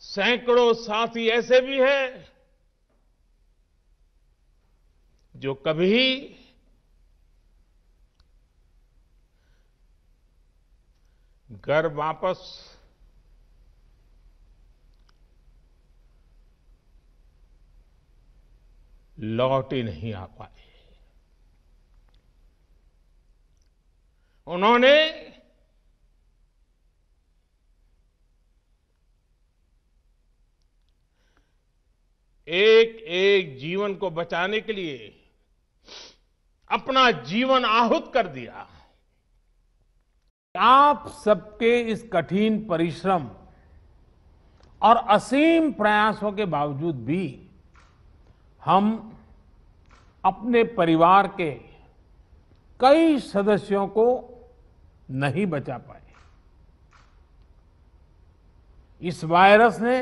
सैकड़ों साथी ऐसे भी हैं जो कभी घर वापस लौट ही नहीं आ पाए उन्होंने एक एक जीवन को बचाने के लिए अपना जीवन आहुत कर दिया आप सबके इस कठिन परिश्रम और असीम प्रयासों के बावजूद भी हम अपने परिवार के कई सदस्यों को नहीं बचा पाए इस वायरस ने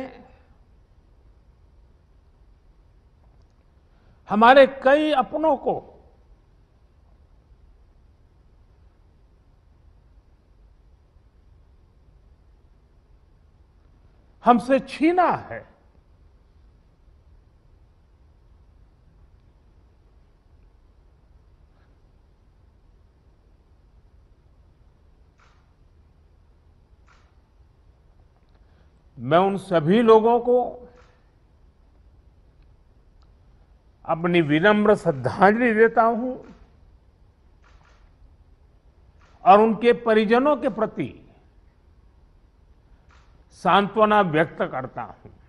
हमारे कई अपनों को हमसे छीना है मैं उन सभी लोगों को अपनी विनम्र श्रद्धांजलि देता हूं और उनके परिजनों के प्रति सांत्वना व्यक्त करता हूं